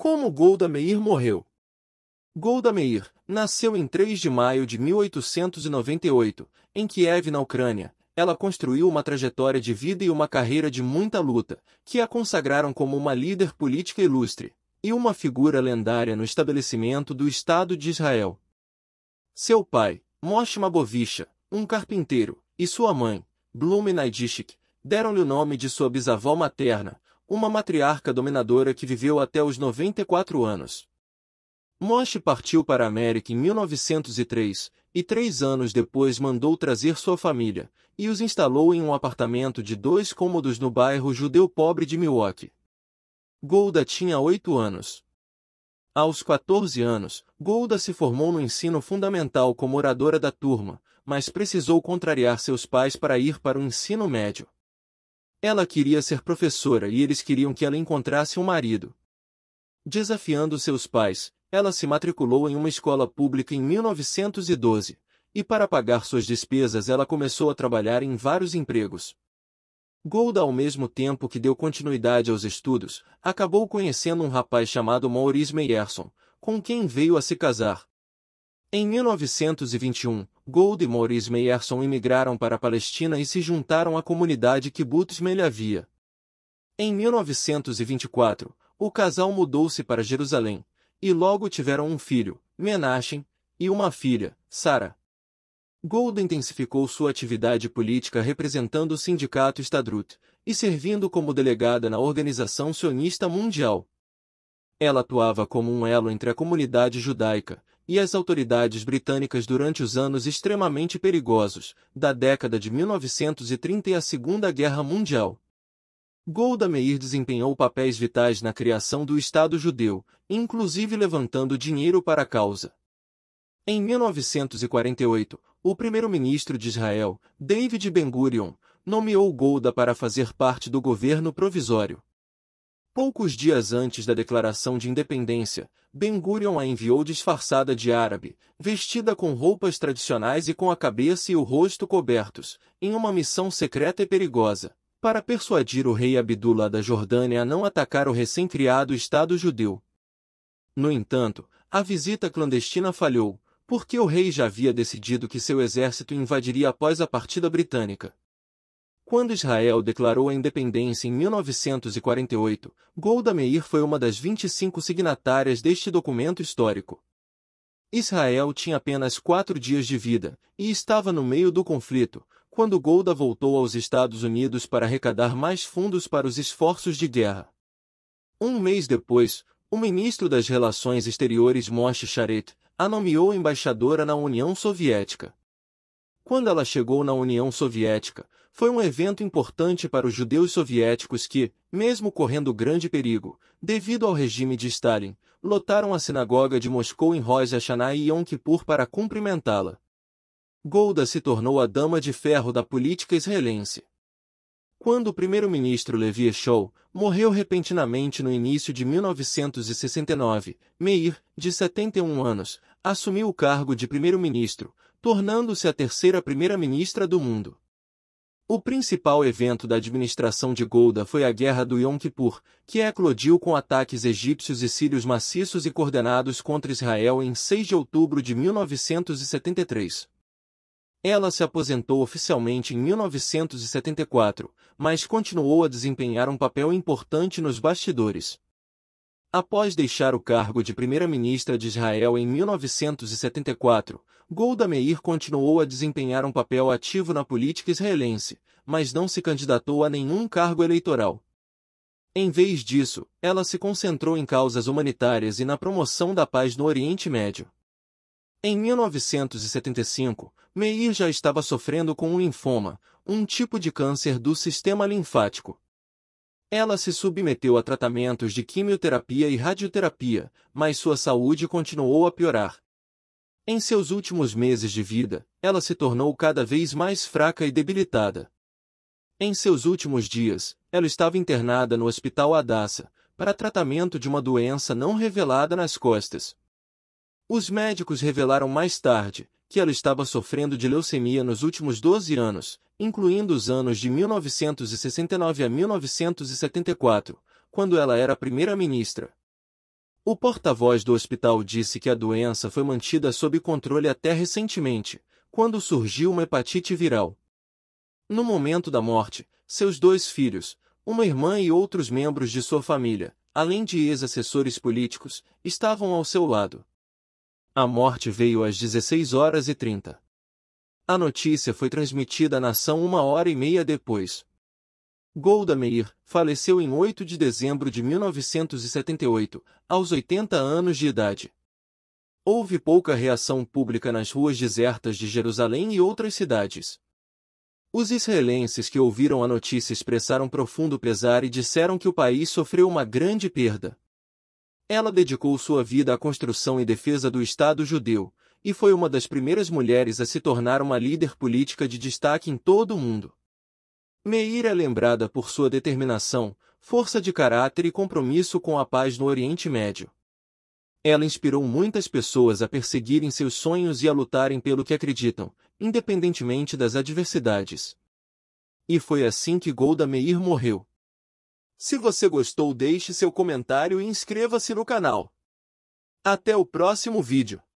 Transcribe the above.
Como Golda Meir morreu? Golda Meir nasceu em 3 de maio de 1898, em Kiev, na Ucrânia. Ela construiu uma trajetória de vida e uma carreira de muita luta, que a consagraram como uma líder política ilustre e uma figura lendária no estabelecimento do Estado de Israel. Seu pai, Moshe Mabovicha, um carpinteiro, e sua mãe, Blume Naidishik, deram-lhe o nome de sua bisavó materna, uma matriarca dominadora que viveu até os 94 anos. Moshe partiu para a América em 1903 e três anos depois mandou trazer sua família e os instalou em um apartamento de dois cômodos no bairro judeu pobre de Milwaukee. Golda tinha oito anos. Aos 14 anos, Golda se formou no ensino fundamental como oradora da turma, mas precisou contrariar seus pais para ir para o ensino médio. Ela queria ser professora e eles queriam que ela encontrasse um marido. Desafiando seus pais, ela se matriculou em uma escola pública em 1912, e para pagar suas despesas ela começou a trabalhar em vários empregos. Golda, ao mesmo tempo que deu continuidade aos estudos, acabou conhecendo um rapaz chamado Maurice Meyerson, com quem veio a se casar. Em 1921, Gold e Maurice Meyerson imigraram para a Palestina e se juntaram à comunidade Kibbutz havia. Em 1924, o casal mudou-se para Jerusalém, e logo tiveram um filho, Menachem, e uma filha, Sara. Gold intensificou sua atividade política representando o sindicato Stadrut e servindo como delegada na Organização Sionista Mundial. Ela atuava como um elo entre a comunidade judaica e as autoridades britânicas durante os anos extremamente perigosos, da década de 1930 e a Segunda Guerra Mundial. Golda Meir desempenhou papéis vitais na criação do Estado judeu, inclusive levantando dinheiro para a causa. Em 1948, o primeiro-ministro de Israel, David Ben-Gurion, nomeou Golda para fazer parte do governo provisório. Poucos dias antes da declaração de independência, Ben-Gurion a enviou disfarçada de árabe, vestida com roupas tradicionais e com a cabeça e o rosto cobertos, em uma missão secreta e perigosa, para persuadir o rei Abdullah da Jordânia a não atacar o recém-criado Estado judeu. No entanto, a visita clandestina falhou, porque o rei já havia decidido que seu exército invadiria após a partida britânica. Quando Israel declarou a independência em 1948, Golda Meir foi uma das 25 signatárias deste documento histórico. Israel tinha apenas quatro dias de vida e estava no meio do conflito, quando Golda voltou aos Estados Unidos para arrecadar mais fundos para os esforços de guerra. Um mês depois, o ministro das Relações Exteriores Moshe Sharet a nomeou embaixadora na União Soviética. Quando ela chegou na União Soviética, foi um evento importante para os judeus soviéticos que, mesmo correndo grande perigo, devido ao regime de Stalin, lotaram a sinagoga de Moscou em Rosh Hashanah e Yom Kippur para cumprimentá-la. Golda se tornou a dama de ferro da política israelense. Quando o primeiro-ministro Levi Eshol morreu repentinamente no início de 1969, Meir, de 71 anos, assumiu o cargo de primeiro-ministro, tornando-se a terceira primeira-ministra do mundo. O principal evento da administração de Golda foi a Guerra do Yom Kippur, que eclodiu com ataques egípcios e sírios maciços e coordenados contra Israel em 6 de outubro de 1973. Ela se aposentou oficialmente em 1974, mas continuou a desempenhar um papel importante nos bastidores. Após deixar o cargo de primeira-ministra de Israel em 1974, Golda Meir continuou a desempenhar um papel ativo na política israelense, mas não se candidatou a nenhum cargo eleitoral. Em vez disso, ela se concentrou em causas humanitárias e na promoção da paz no Oriente Médio. Em 1975, Meir já estava sofrendo com um linfoma, um tipo de câncer do sistema linfático. Ela se submeteu a tratamentos de quimioterapia e radioterapia, mas sua saúde continuou a piorar. Em seus últimos meses de vida, ela se tornou cada vez mais fraca e debilitada. Em seus últimos dias, ela estava internada no Hospital Adassa, para tratamento de uma doença não revelada nas costas. Os médicos revelaram mais tarde que ela estava sofrendo de leucemia nos últimos 12 anos, incluindo os anos de 1969 a 1974, quando ela era primeira-ministra. O porta-voz do hospital disse que a doença foi mantida sob controle até recentemente, quando surgiu uma hepatite viral. No momento da morte, seus dois filhos, uma irmã e outros membros de sua família, além de ex-assessores políticos, estavam ao seu lado. A morte veio às 16 horas e 30. A notícia foi transmitida à nação uma hora e meia depois. Golda Meir faleceu em 8 de dezembro de 1978, aos 80 anos de idade. Houve pouca reação pública nas ruas desertas de Jerusalém e outras cidades. Os israelenses que ouviram a notícia expressaram profundo pesar e disseram que o país sofreu uma grande perda. Ela dedicou sua vida à construção e defesa do Estado judeu, e foi uma das primeiras mulheres a se tornar uma líder política de destaque em todo o mundo. Meir é lembrada por sua determinação, força de caráter e compromisso com a paz no Oriente Médio. Ela inspirou muitas pessoas a perseguirem seus sonhos e a lutarem pelo que acreditam, independentemente das adversidades. E foi assim que Golda Meir morreu, se você gostou deixe seu comentário e inscreva-se no canal. Até o próximo vídeo.